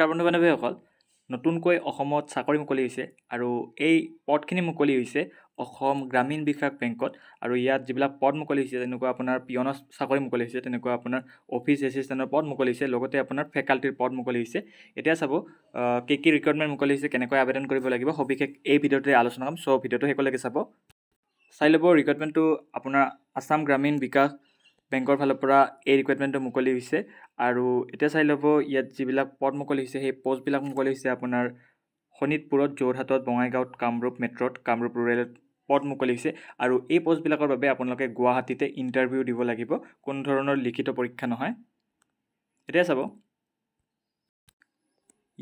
নমস্কাৰ বন্ধু বান্ধৱীসকল নতুনকৈ অসমত চাকৰি মুকলি হৈছে আৰু এই পদখিনি মুকলি হৈছে অসম গ্ৰামীণ বিকাশ বেংকত আৰু ইয়াত যিবিলাক পদ মুকলি হৈছে যেনেকুৱা আপোনাৰ পিয়নৰ চাকৰি মুকলি হৈছে তেনেকুৱা আপোনাৰ অফিচ এচিষ্টেণ্টৰ পদ মুকলি হৈছে লগতে আপোনাৰ ফেকাল্টিৰ পদ মুকলি হৈছে এতিয়া চাব কি কি ৰিক্ৰুইটমেণ্ট মুকলি হৈছে কেনেকৈ আবেদন কৰিব লাগিব সবিশেষ এই ভিডিঅ'টোৱে আলোচনা কৰিম চ' ভিডিঅ'টো শেষলৈকে চাব চাই ল'ব ৰিক্ৰুইটমেণ্টটো আপোনাৰ আছাম গ্ৰামীণ বিকাশ বেংকৰ ফালৰ পৰা এই ৰিকুৱাৰমেণ্টটো মুকলি হৈছে আৰু এতিয়া চাই ল'ব ইয়াত যিবিলাক পদ মুকলি হৈছে সেই প'ষ্টবিলাক মুকলি হৈছে আপোনাৰ শোণিতপুৰত যোৰহাটত বঙাইগাঁৱত কামৰূপ মেট্ৰ'ত কামৰূপ ৰুৰেলত পদ মুকলি হৈছে আৰু এই প'ষ্টবিলাকৰ বাবে আপোনালোকে গুৱাহাটীতে ইণ্টাৰভিউ দিব লাগিব কোনো ধৰণৰ লিখিত পৰীক্ষা নহয় এতিয়া চাব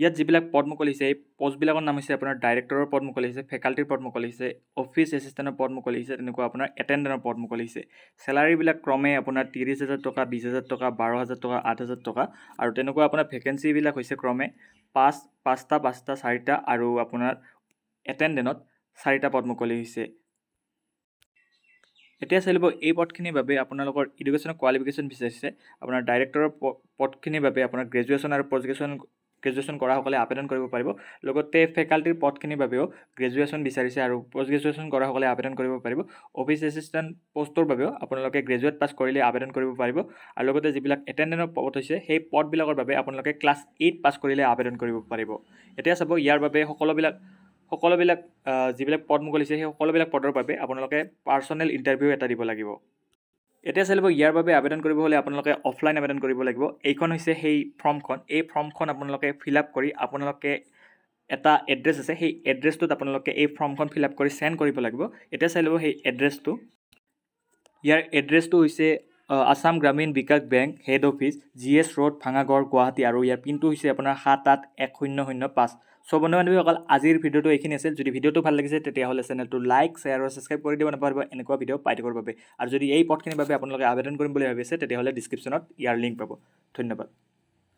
ইয়াত যিবিলাক পদ মুকলি হৈছে এই পষ্টবিলাকৰ নাম হৈছে আপোনাৰ ডাইৰেক্টৰৰ পদ মুকলি হৈছে ফেকাল্টিৰ পদ মুকলি হৈছে অফিচ এছিষ্টেণ্টৰ মুকলি হৈছে তেনেকুৱা আপোনাৰ এটেণ্ডেণ্টৰ পদ পদ্মুকলি হৈছে চেলাৰীবিলাক ক্ৰমে আপোনাৰ ত্ৰিছ হাজাৰ টকা বিছ হাজাৰ টকা বাৰ হাজাৰ টকা আঠ হাজাৰ টকা আৰু তেনেকুৱা আপোনাৰ ভেকেঞ্চিবিলাক হৈছে ক্ৰমে পাঁচ পাঁচটা পাঁচটা চাৰিটা আৰু আপোনাৰ এটেণ্ডেণ্টত চাৰিটা পদ মুকলি হৈছে এতিয়া চাই ল'ব এই পদখিনিৰ বাবে আপোনালোকৰ এডুকেশ্যনৰ কোৱালিফিকেশ্যন বিচাৰিছে আপোনাৰ ডাইৰেক্টৰৰ পদখিনিৰ বাবে আপোনাৰ গ্ৰেজুৱেশ্যন আৰু পজিকেশ্যন গ্ৰেজুৱেশ্যন কৰাসকলে আবেদন কৰিব পাৰিব লগতে ফেকাল্টিৰ পদখিনিৰ বাবেও গ্ৰেজুৱেশ্যন বিচাৰিছে আৰু পষ্ট গ্ৰেজুৱেশ্যন কৰাসকলে আবেদন কৰিব পাৰিব অফিচ এছিষ্টেণ্ট পষ্টৰ বাবেও আপোনালোকে গ্ৰেজুৱেট পাছ কৰিলে আবেদন কৰিব পাৰিব আৰু লগতে যিবিলাক এটেণ্ডেণ্টৰ পদ হৈছে সেই পদবিলাকৰ বাবে আপোনালোকে ক্লাছ এইট পাছ কৰিলে আবেদন কৰিব পাৰিব এতিয়া চাব ইয়াৰ বাবে সকলোবিলাক সকলোবিলাক যিবিলাক পদ মোকলিছে সেই সকলোবিলাক পদৰ বাবে আপোনালোকে পাৰ্চনেল ইণ্টাৰভিউ এটা দিব লাগিব এতিয়া চাই ল'ব ইয়াৰ বাবে আবেদন কৰিব হ'লে আপোনালোকে অফলাইন আবেদন কৰিব লাগিব এইখন হৈছে সেই ফৰ্মখন এই ফৰ্মখন আপোনালোকে ফিল আপ কৰি আপোনালোকে এটা এড্ৰেছ আছে সেই এড্ৰেছটোত আপোনালোকে এই ফৰ্মখন ফিল আপ কৰি চেণ্ড কৰিব লাগিব এতিয়া চাই ল'ব সেই এড্ৰেছটো ইয়াৰ এড্ৰেছটো হৈছে Assam Gramin Vikash bank head office G S road Bhangagarh Guwahati আৰু ইয়াৰ পিনটো হৈছে আপোনাৰ সাত আঠ এক শূন্য শূন্য পাঁচ চ' বন্ধু বান্ধৱীসকল আজিৰ ভিডিঅ'টো এইখিনি আছিল যদি ভিডিঅ'টো ভাল লাগিছে তেতিয়াহ'লে চেনেলটো লাইক শ্বেয়াৰ আৰু ছাবস্ক্ৰাইব কৰি দিব নাপাহৰিব এনেকুৱা ভিডিঅ' পাই থকাৰ বাবে আৰু যদি এই পথখিনিৰ বাবে আপোনালোকে আবেদন কৰিম বুলি ভাবিছে তেতিয়াহ'লে ডিছক্ৰিপশ্যনত ইয়াৰ লিংক পাব ধন্যবাদ